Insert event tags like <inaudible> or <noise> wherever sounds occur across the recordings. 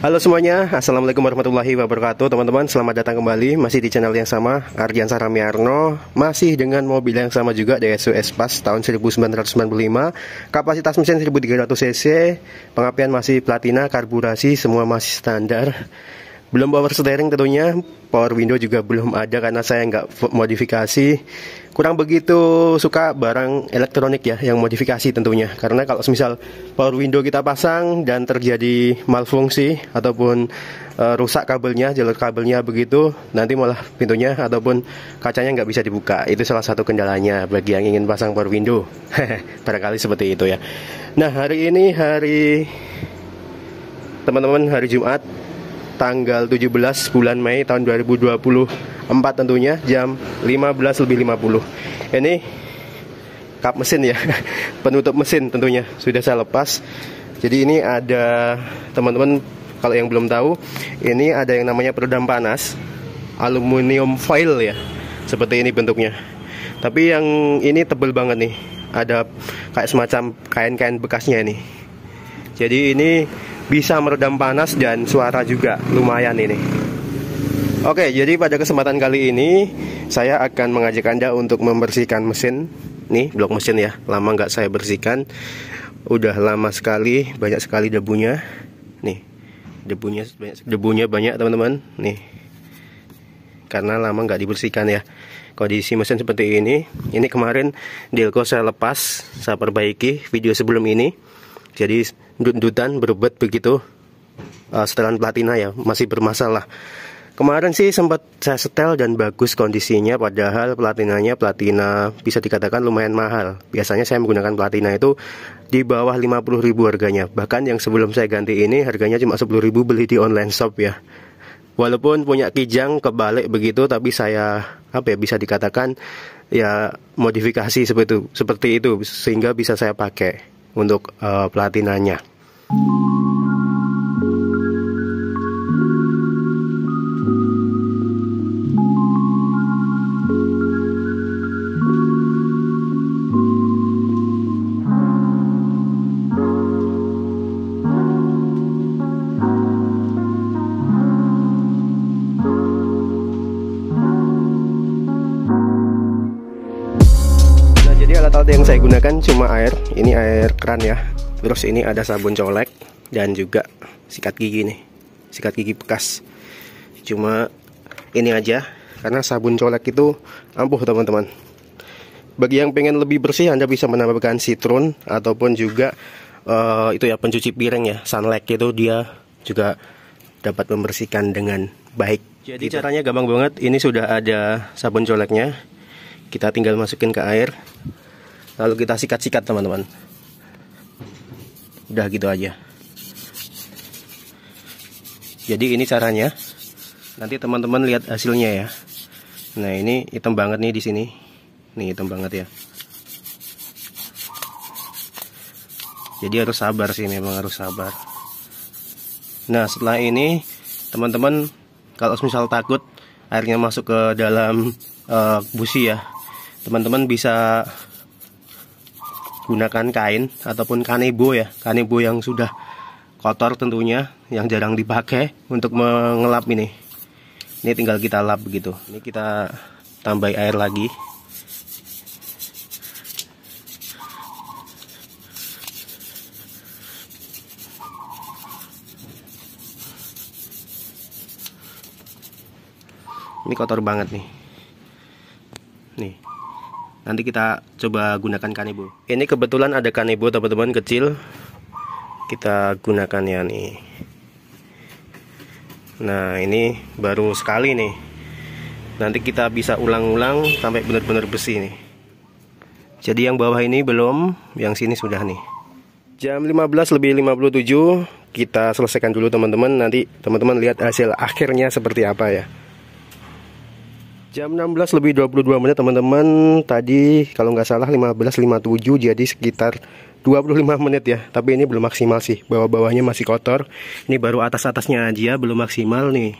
Halo semuanya, Assalamualaikum warahmatullahi wabarakatuh Teman-teman, selamat datang kembali Masih di channel yang sama, Ardian Saramiarno Masih dengan mobil yang sama juga Daihatsu Espas tahun 1995 Kapasitas mesin 1300cc pengapian masih platina, karburasi Semua masih standar belum power steering tentunya power window juga belum ada karena saya nggak modifikasi kurang begitu suka barang elektronik ya yang modifikasi tentunya karena kalau misal power window kita pasang dan terjadi malfungsi ataupun e, rusak kabelnya jalur kabelnya begitu nanti malah pintunya ataupun kacanya nggak bisa dibuka itu salah satu kendalanya bagi yang ingin pasang power window <laughs> barangkali seperti itu ya nah hari ini hari teman-teman hari Jumat tanggal 17 bulan Mei tahun 2024 tentunya jam 15 lebih 50. Ini kap mesin ya, <laughs> penutup mesin tentunya sudah saya lepas. Jadi ini ada teman-teman kalau yang belum tahu, ini ada yang namanya peredam panas aluminium foil ya. Seperti ini bentuknya. Tapi yang ini tebel banget nih. Ada kayak semacam kain-kain bekasnya ini. Jadi ini bisa meredam panas dan suara juga lumayan ini Oke jadi pada kesempatan kali ini saya akan mengajak anda untuk membersihkan mesin nih blok mesin ya lama nggak saya bersihkan udah lama sekali banyak sekali debunya nih debunya banyak debunya banyak teman-teman nih karena lama nggak dibersihkan ya kondisi mesin seperti ini ini kemarin dielko saya lepas saya perbaiki video sebelum ini jadi dudutan berobat begitu uh, setelan platina ya masih bermasalah kemarin sih sempat saya setel dan bagus kondisinya padahal platinanya platina bisa dikatakan lumayan mahal biasanya saya menggunakan platina itu di bawah 50 ribu harganya bahkan yang sebelum saya ganti ini harganya cuma 10 ribu beli di online shop ya walaupun punya kijang kebalik begitu tapi saya apa ya bisa dikatakan ya modifikasi seperti itu, seperti itu sehingga bisa saya pakai untuk uh, platinanya. yang saya gunakan cuma air ini air keran ya terus ini ada sabun colek dan juga sikat gigi nih sikat gigi bekas cuma ini aja karena sabun colek itu ampuh teman-teman bagi yang pengen lebih bersih Anda bisa menambahkan citron ataupun juga uh, itu ya pencuci piring ya sunlight itu dia juga dapat membersihkan dengan baik jadi gitu. caranya gampang banget ini sudah ada sabun coleknya kita tinggal masukin ke air lalu kita sikat-sikat teman-teman udah gitu aja jadi ini caranya nanti teman-teman lihat hasilnya ya nah ini hitam banget nih di sini nih hitam banget ya jadi harus sabar sih memang harus sabar nah setelah ini teman-teman kalau misal takut airnya masuk ke dalam uh, busi ya teman-teman bisa gunakan kain ataupun kanebo ya kanebo yang sudah kotor tentunya yang jarang dipakai untuk mengelap ini ini tinggal kita lap begitu ini kita tambah air lagi ini kotor banget nih nanti kita coba gunakan kanebo ini kebetulan ada kanebo teman-teman kecil kita gunakan ya nih nah ini baru sekali nih nanti kita bisa ulang-ulang sampai benar-benar besi nih jadi yang bawah ini belum yang sini sudah nih jam 15 lebih 57 kita selesaikan dulu teman-teman nanti teman-teman lihat hasil akhirnya seperti apa ya Jam 16 lebih 22 menit teman-teman Tadi kalau nggak salah 15.57 jadi sekitar 25 menit ya Tapi ini belum maksimal sih Bawah-bawahnya masih kotor Ini baru atas-atasnya aja belum maksimal nih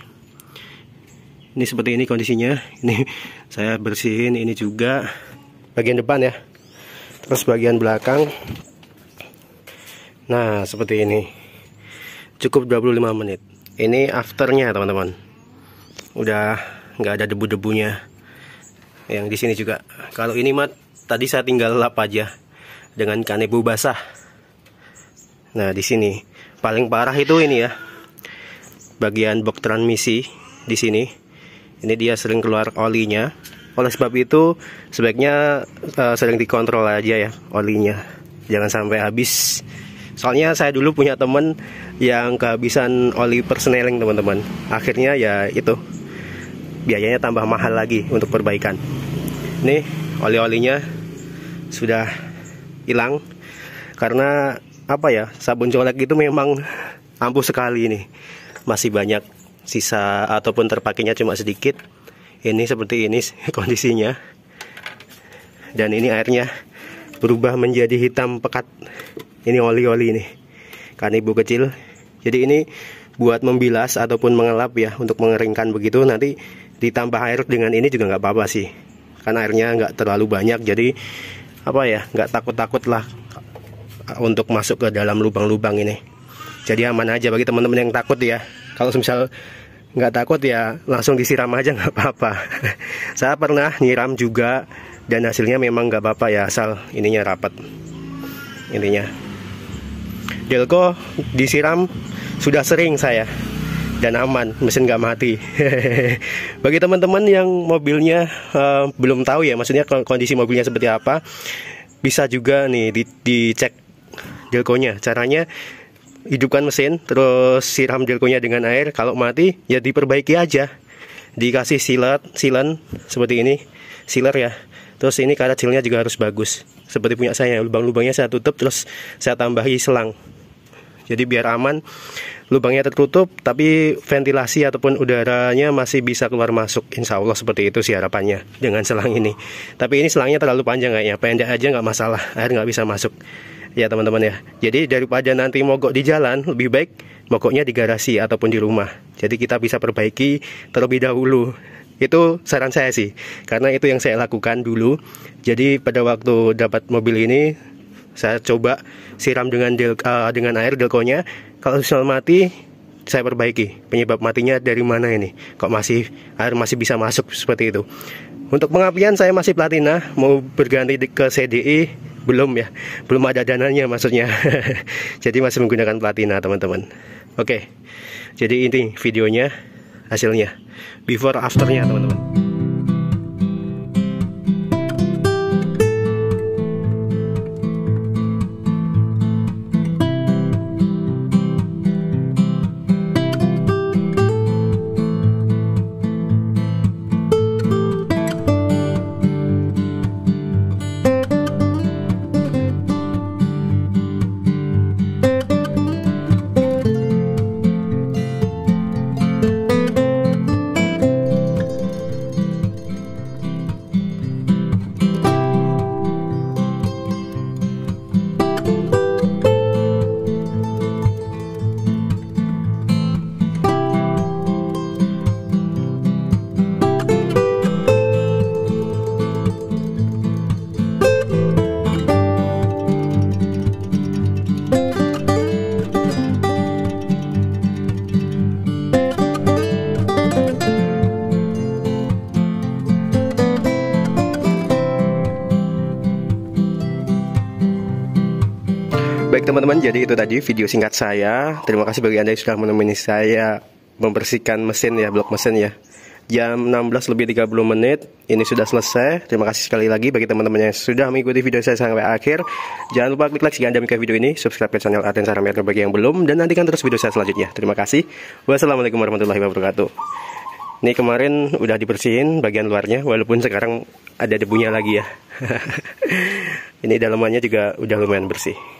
Ini seperti ini kondisinya Ini <laughs> saya bersihin ini juga Bagian depan ya Terus bagian belakang Nah seperti ini Cukup 25 menit Ini afternya teman-teman Udah nggak ada debu-debunya yang di sini juga kalau ini mat tadi saya tinggal lap aja dengan kanebo basah nah di sini paling parah itu ini ya bagian box transmisi di sini ini dia sering keluar olinya oleh sebab itu sebaiknya uh, sering dikontrol aja ya olinya jangan sampai habis soalnya saya dulu punya temen yang kehabisan oli perseneling teman-teman akhirnya ya itu biayanya tambah mahal lagi untuk perbaikan ini oli-olinya sudah hilang karena apa ya sabun colek itu memang ampuh sekali ini masih banyak sisa ataupun terpakainya cuma sedikit ini seperti ini <laughs> kondisinya dan ini airnya berubah menjadi hitam pekat ini oli-oli ini karena ibu kecil jadi ini buat membilas ataupun mengelap ya untuk mengeringkan begitu nanti ditambah air dengan ini juga nggak apa-apa sih karena airnya nggak terlalu banyak jadi apa ya nggak takut-takut lah untuk masuk ke dalam lubang-lubang ini jadi aman aja bagi teman-teman yang takut ya kalau misal nggak takut ya langsung disiram aja nggak apa-apa <laughs> saya pernah nyiram juga dan hasilnya memang nggak apa-apa ya asal ininya rapat intinya Delco disiram sudah sering saya dan aman mesin gak mati <laughs> bagi teman-teman yang mobilnya uh, belum tahu ya maksudnya kondisi mobilnya seperti apa bisa juga nih di dicek delkonya caranya hidupkan mesin terus siram delkonya dengan air kalau mati ya diperbaiki aja dikasih silat silan seperti ini siler ya terus ini karat silnya juga harus bagus seperti punya saya lubang-lubangnya saya tutup terus saya tambahi selang jadi biar aman lubangnya tertutup tapi ventilasi ataupun udaranya masih bisa keluar masuk insya Allah seperti itu sih harapannya dengan selang ini tapi ini selangnya terlalu panjang kayaknya pendek aja nggak masalah air nggak bisa masuk ya teman-teman ya jadi daripada nanti mogok di jalan lebih baik mogoknya di garasi ataupun di rumah jadi kita bisa perbaiki terlebih dahulu itu saran saya sih karena itu yang saya lakukan dulu jadi pada waktu dapat mobil ini saya coba siram dengan del, uh, eh, dengan air delkonya kalau sinyal mati saya perbaiki penyebab matinya dari mana ini kok masih air masih bisa masuk seperti itu untuk pengapian saya masih platina mau berganti ke CDI e, belum ya belum ada dananya maksudnya <laughs> jadi masih menggunakan platina teman-teman oke jadi ini videonya hasilnya before afternya teman-teman teman-teman jadi itu tadi video singkat saya terima kasih bagi anda yang sudah menemani saya membersihkan mesin ya blok mesin ya jam 16 lebih 30 menit ini sudah selesai terima kasih sekali lagi bagi teman-teman yang sudah mengikuti video saya sampai akhir jangan lupa klik like jika anda menyukai video ini subscribe ke channel Aten Saramir bagi yang belum dan nantikan terus video saya selanjutnya terima kasih wassalamualaikum warahmatullahi wabarakatuh ini kemarin udah dibersihin bagian luarnya walaupun sekarang ada debunya lagi ya <laughs> ini dalamannya juga udah lumayan bersih